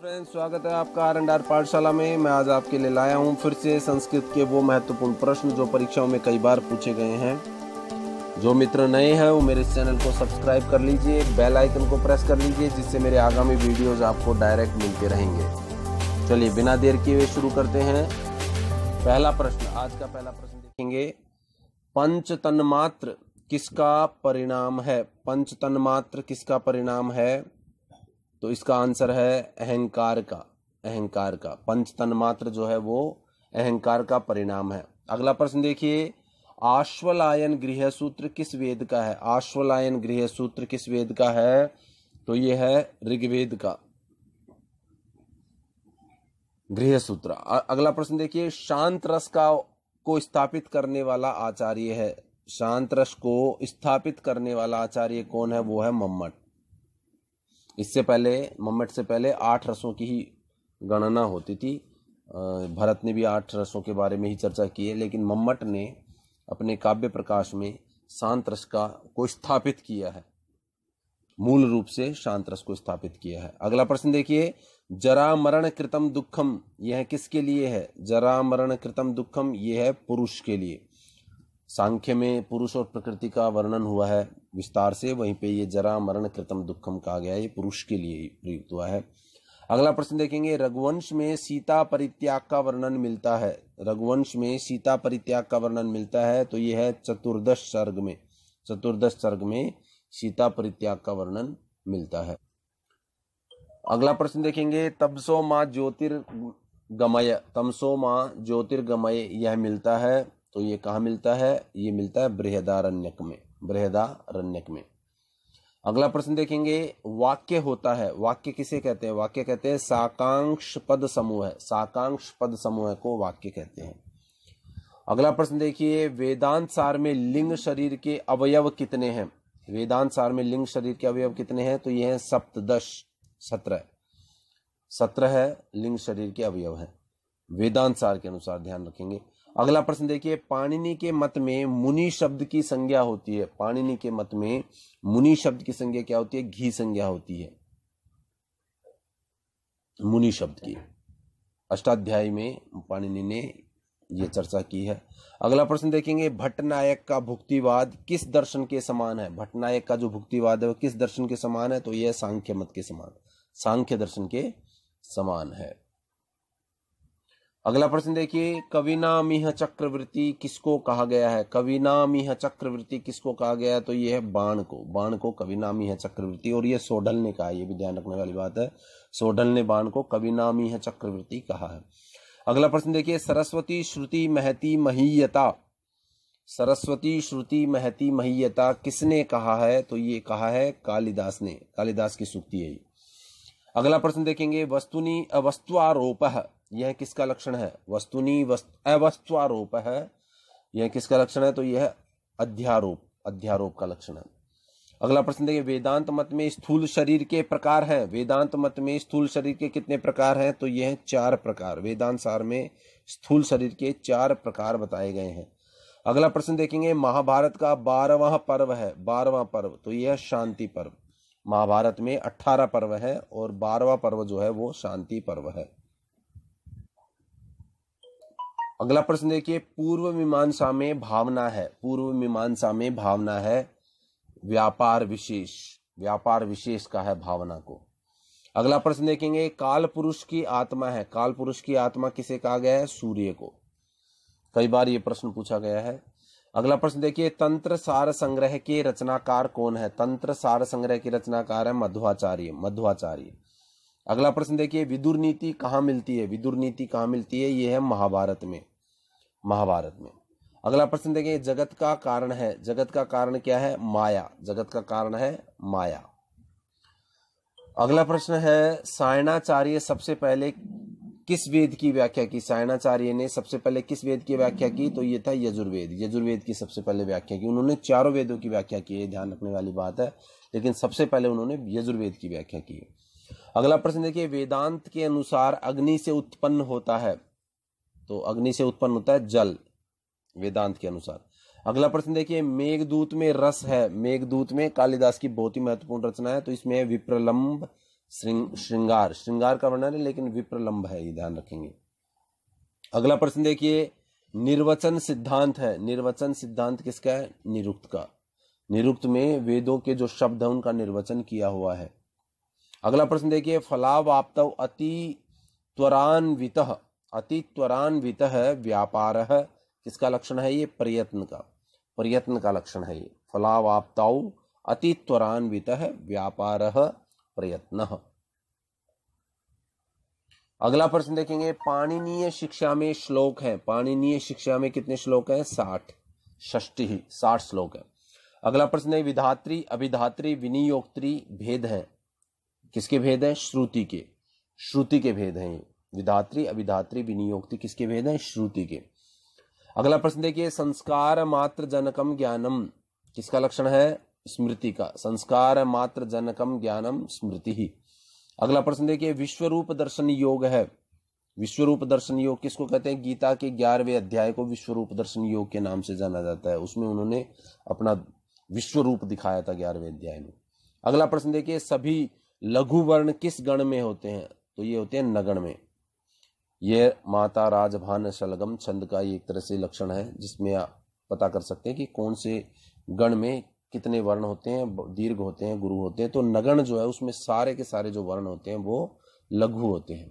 friends स्वागत है आपका आर एंड आर पाठशाला में मैं आज आपके लिए लाया हूं फिर से संस्कृत के वो महत्वपूर्ण प्रश्न जो परीक्षाओं में कई बार पूछे गए हैं जो मित्र नए हैं वो मेरे चैनल को सब्सक्राइब कर लीजिए बेल आइकन को प्रेस कर लीजिए जिससे मेरे आगामी वीडियोज आपको डायरेक्ट मिलते रहेंगे चलिए बिना देर किए हुए शुरू करते हैं पहला प्रश्न आज का पहला प्रश्न देखेंगे पंच मात्र किसका परिणाम है पंच मात्र किसका परिणाम है तो इसका आंसर है अहंकार का अहंकार का पंच तन मात्र जो है वो अहंकार का परिणाम है अगला प्रश्न देखिए आश्वलायन गृह सूत्र किस वेद का है आश्वलायन गृह सूत्र किस वेद का है तो ये है ऋग्वेद का गृह सूत्र अगला प्रश्न देखिए शांत रस का को स्थापित करने वाला आचार्य है शांत रस को स्थापित करने वाला आचार्य कौन है वो है मम्मट इससे पहले मम्मट से पहले आठ रसों की ही गणना होती थी भरत ने भी आठ रसों के बारे में ही चर्चा की है लेकिन मम्मट ने अपने काव्य प्रकाश में शांत रस का को स्थापित किया है मूल रूप से शांत रस को स्थापित किया है अगला प्रश्न देखिए जरा मरण कृतम दुखम यह किसके लिए है जरा मरण कृतम दुखम यह है पुरुष के लिए सांख्य में पुरुष और प्रकृति का वर्णन हुआ है विस्तार से वहीं पे ये जरा मरण कृतम दुखम कहा गया है ये पुरुष के लिए ही प्रयुक्त हुआ है अगला प्रश्न देखेंगे रघुवंश में सीता परित्याग का वर्णन मिलता है रघुवंश में सीता परित्याग का वर्णन मिलता है तो ये है चतुर्दश सर्ग में चतुर्दश सर्ग में सीता परित्याग का वर्णन मिलता है अगला प्रश्न देखेंगे तमसो माँ ज्योतिर्गमय तमसो माँ ज्योतिर्गमय यह मिलता है तो ये कहाँ मिलता है ये मिलता है बृहदारण्यक में बृहदारण्यक में अगला प्रश्न देखेंगे वाक्य होता है वाक्य किसे कहते हैं वाक्य कहते हैं साकांक्ष पद समूह है साकांक्ष पद समूह को वाक्य कहते हैं अगला प्रश्न देखिए वेदांत सार में लिंग शरीर के अवयव कितने हैं वेदांत सार में लिंग शरीर के अवयव कितने हैं तो है सप्तश सत्र सत्रह सत्रह लिंग शरीर के अवयव है वेदांत सार के अनुसार ध्यान रखेंगे अगला प्रश्न देखिए पाणिनि के मत में मुनि शब्द की संज्ञा होती है पाणिनि के मत में मुनि शब्द की संज्ञा क्या होती है घी संज्ञा होती है मुनि शब्द की अष्टाध्याय में पाणिनि ने यह चर्चा की है अगला प्रश्न देखेंगे भट्टनायक का भुक्तिवाद किस दर्शन के समान है भट्टनायक का जो भुक्तिवाद है वह किस दर्शन के समान है तो यह सांख्य मत के समान सांख्य दर्शन के समान है अगला प्रश्न देखिए कविना मिह चक्रवृत्ति किसको कहा गया है कविना मिह चक्रवृत्ति किसको कहा गया है तो ये है बाण को बाण को कविना मिह चक्रवृत्ति और ये सोडल ने कहा यह भी ध्यान रखने वाली बात है सोडल ने बाण को कविना मिह चक्रवृत्ति कहा है अगला प्रश्न देखिए सरस्वती श्रुति महती महीयता सरस्वती श्रुति महती महीयता किसने कहा है तो ये कहा है कालिदास ने कालिदास की सुक्ति है अगला प्रश्न देखेंगे वस्तुनी अवस्तुआरोप यह किसका लक्षण है वस्तुनि अवस्तुआरोप है यह किसका लक्षण है तो यह अध्यारोप अध्यारोप का लक्षण है अगला प्रश्न देखिए वेदांत मत में स्थूल शरीर के प्रकार हैं वेदांत मत में स्थूल शरीर के कितने प्रकार हैं तो यह चार प्रकार वेदांत सार में स्थूल शरीर के चार प्रकार बताए गए हैं अगला प्रश्न देखेंगे महाभारत का बारहवा पर्व है बारहवा पर्व तो यह शांति पर्व महाभारत में अठारह पर्व है और बारहवा पर्व जो है वो शांति पर्व है अगला प्रश्न देखिए पूर्व मीमांसा में भावना है पूर्व मीमांसा में भावना है व्यापार विशेष व्यापार विशेष का है भावना को अगला प्रश्न देखेंगे काल पुरुष की आत्मा है काल पुरुष की आत्मा किसे कहा गया है सूर्य को कई बार ये प्रश्न पूछा गया है अगला प्रश्न देखिए तंत्र सार संग्रह के रचनाकार कौन है तंत्र सार संग्रह के रचनाकार है मध्वाचार्य मध्वाचार्य अगला प्रश्न देखिए विदुर नीति कहाँ मिलती है विदुर नीति कहाँ मिलती है ये है महाभारत में महाभारत में अगला प्रश्न देखिए जगत का कारण है जगत का कारण क्या है माया जगत का कारण है माया अगला प्रश्न है सायणाचार्य सबसे पहले किस वेद की व्याख्या की सायणाचार्य ने सबसे पहले किस वेद की व्याख्या की तो ये था यजुर्वेद यजुर्वेद की सबसे पहले व्याख्या की उन्होंने चारों वेदों की व्याख्या की है ध्यान रखने वाली बात है लेकिन सबसे पहले उन्होंने यजुर्वेद की व्याख्या की अगला प्रश्न देखिए वेदांत के अनुसार अग्नि से उत्पन्न होता है तो अग्नि से उत्पन्न होता है जल वेदांत के अनुसार अगला प्रश्न देखिए मेघदूत में रस है मेघदूत में कालिदास की बहुत ही महत्वपूर्ण रचना है तो इसमें है विप्रलम्ब श्रृंगार श्रृंगार का वर्णन है लेकिन विप्रलम्ब है ये ध्यान रखेंगे अगला प्रश्न देखिए निर्वचन सिद्धांत है निर्वचन सिद्धांत किसका है निरुक्त का निरुक्त में वेदों के जो शब्द है उनका निर्वचन किया हुआ है अगला प्रश्न देखिए फलाव आपतव अति त्वरान्वित अतित्वरान्वित व्यापार किसका लक्षण है ये प्रयत्न का प्रयत्न का लक्षण है ये फलावाप्ताओ अतित्वरान्वित व्यापार प्रयत्न अगला प्रश्न देखेंगे पाणिनीय शिक्षा में श्लोक है पाणिनीय शिक्षा में कितने श्लोक है साठ षष्टि ही साठ श्लोक है अगला प्रश्न है विधात्री अभिधात्री विनियोक्त्री भेद है किसके भेद हैं श्रुति के श्रुति के भेद हैं ये विधात्री अभिधात्री विनियोक्ति किसके भेद हैं श्रुति के अगला प्रश्न देखिए संस्कार मात्र जनकम ज्ञानम किसका लक्षण है स्मृति का संस्कार मात्र जनकम ज्ञानम स्मृति ही अगला प्रश्न देखिए विश्व रूप दर्शन योग है विश्व रूप दर्शन योग किसको कहते हैं गीता के ग्यारहवें अध्याय को विश्व रूप दर्शन योग के नाम से जाना जाता है उसमें उन्होंने अपना विश्व रूप दिखाया था ग्यारहवें अध्याय में अगला प्रश्न देखिए सभी लघु वर्ण किस गण में होते हैं तो ये होते हैं नगण में यह माता राजभान शलगम छंद का एक तरह से लक्षण है जिसमें आप पता कर सकते हैं कि कौन से गण में कितने वर्ण होते हैं दीर्घ होते हैं गुरु होते हैं तो नगण जो है उसमें सारे के सारे जो वर्ण होते हैं वो लघु होते हैं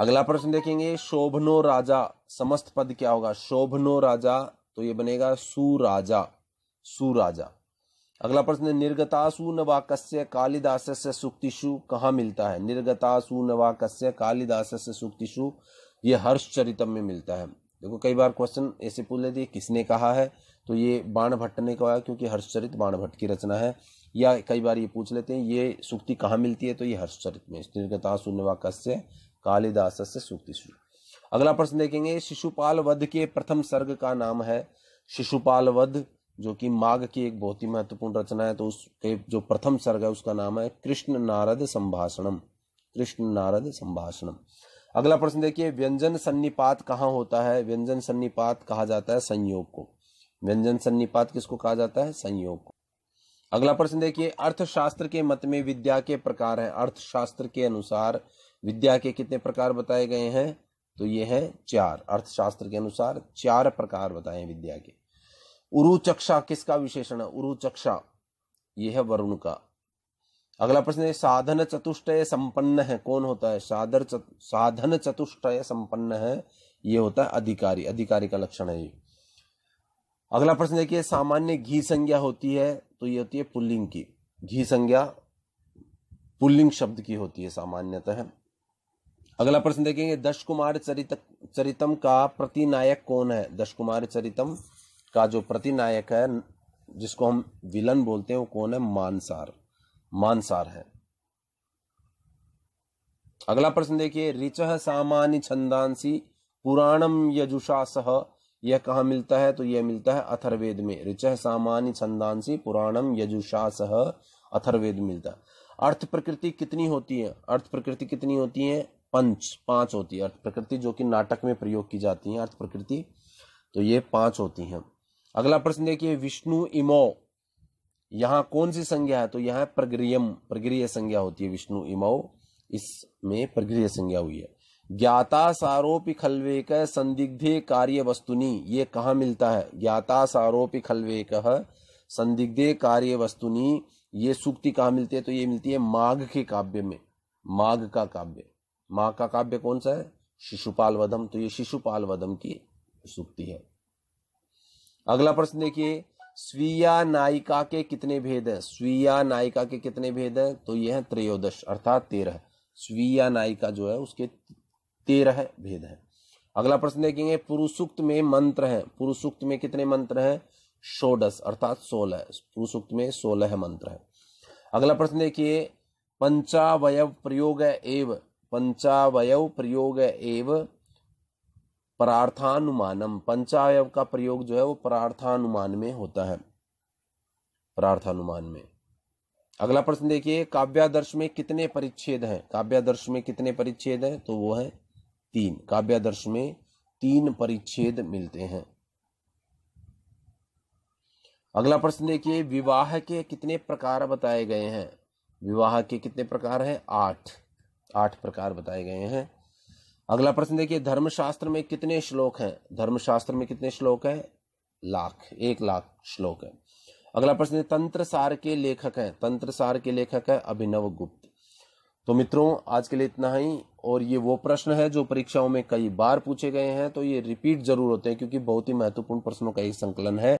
अगला प्रश्न देखेंगे शोभनो राजा समस्त पद क्या होगा शोभनो राजा तो ये बनेगा सुराजा सुराजा अगला प्रश्न निर्गतासु नवाकस्य कालिदास से सुक्तिशु कहाँ मिलता है निर्गतासु नवाकस्य कालिदास से सुक्तिशु ये चरितम में मिलता है देखो कई बार क्वेश्चन ऐसे पूछ लेते किसने कहा है तो ये बाण भट्ट ने कहा क्योंकि हर्षचरित बाण भट्ट की रचना है या कई बार ये पूछ लेते हैं ये सुक्ति कहाँ मिलती है तो ये हर्षचरित में निर्गतासु नवाकस्य कालिदास से अगला प्रश्न देखेंगे शिशुपाल वध के प्रथम सर्ग का नाम है शिशुपाल वध जो कि माघ की एक बहुत ही महत्वपूर्ण रचना है तो उसके जो प्रथम सर्ग है उसका नाम है कृष्ण नारद संभाषणम कृष्ण नारद संभाषणम अगला प्रश्न देखिए व्यंजन सन्निपात कहाँ होता है व्यंजन सन्निपात कहा जाता है संयोग को व्यंजन सन्निपात किसको कहा जाता है संयोग को अगला प्रश्न देखिए अर्थशास्त्र के मत में विद्या के प्रकार है अर्थशास्त्र के अनुसार विद्या के कितने प्रकार बताए गए हैं तो ये है चार अर्थशास्त्र के अनुसार चार प्रकार बताए विद्या के उरुचक्षा किसका विशेषण है उरुचक्षा यह है वरुण का अगला प्रश्न है साधन चतुष्टय संपन्न है कौन होता है साधर चत, साधन चतुष्टय संपन्न है यह होता है अधिकारी अधिकारी का लक्षण है ये अगला प्रश्न देखिए सामान्य घी संज्ञा होती है तो ये होती है पुल्लिंग की घी संज्ञा पुल्लिंग शब्द की होती है सामान्यतः अगला प्रश्न देखेंगे दश कुमार चरित चरितम का प्रतिनायक कौन है दश कुमार चरितम का जो प्रतिनायक है जिसको हम विलन बोलते हैं वो कौन है मानसार मानसार है अगला प्रश्न देखिए रिच सामान्य छंदांसी पुराणम यजुषा सह यह कहा मिलता है तो यह मिलता है अथर्वेद में रिच सामान्य छंदांसी पुराणम यजुषा सह अथर्वेद मिलता है अर्थ प्रकृति कितनी होती है अर्थ प्रकृति कितनी होती है पंच पांच होती है अर्थ प्रकृति जो कि नाटक में प्रयोग की जाती है अर्थ प्रकृति तो ये पांच होती हैं अगला प्रश्न देखिए विष्णु इमो यहां कौन सी संज्ञा है तो यहां प्रग्रियम प्रग्रिय संज्ञा होती है विष्णु इमो इसमें प्रग्रिय संज्ञा हुई है ज्ञाता सारोपी खलवेक संदिग्धे कार्य वस्तुनि ये कहा मिलता है ज्ञाता सारोपी खलवेक संदिग्धे कार्य वस्तुनि ये सूक्ति कहा मिलती है तो ये मिलती है माघ के काव्य में माघ का काव्य माघ का काव्य कौन सा है शिशुपाल वधम तो ये शिशुपाल वधम की सूक्ति है अगला प्रश्न देखिए स्वीया नायिका के कितने भेद हैं स्वीया नायिका के कितने भेद हैं तो यह है त्रयोदश अर्थात तेरह स्वीया नायिका जो है उसके तेरह भेद है अगला प्रश्न देखेंगे पुरुषुक्त में मंत्र है पुरुषुक्त में कितने मंत्र हैं षोडश अर्थात सोलह पुरुषुक्त में सोलह मंत्र है अगला प्रश्न देखिए पंचावयव प्रयोग एव पंचावयव प्रयोग एव प्रार्थानुमानम पंचावय का प्रयोग जो है वो प्रार्थानुमान में होता है प्रार्थानुमान में अगला प्रश्न देखिए काव्यादर्श में कितने परिच्छेद हैं काव्यादर्श में कितने परिच्छेद हैं तो वो है तीन काव्यादर्श में तीन परिच्छेद मिलते हैं अगला प्रश्न देखिए विवाह के कितने प्रकार बताए गए हैं विवाह के कितने प्रकार हैं आठ आठ प्रकार बताए गए हैं अगला प्रश्न देखिए धर्मशास्त्र में कितने श्लोक हैं धर्मशास्त्र में कितने श्लोक है लाख एक लाख श्लोक है अगला प्रश्न तंत्र सार के लेखक हैं तंत्र सार के लेखक है अभिनव गुप्त तो मित्रों आज के लिए इतना ही और ये वो प्रश्न है जो परीक्षाओं में कई बार पूछे गए हैं तो ये रिपीट जरूर होते हैं क्योंकि बहुत ही महत्वपूर्ण प्रश्नों का एक संकलन है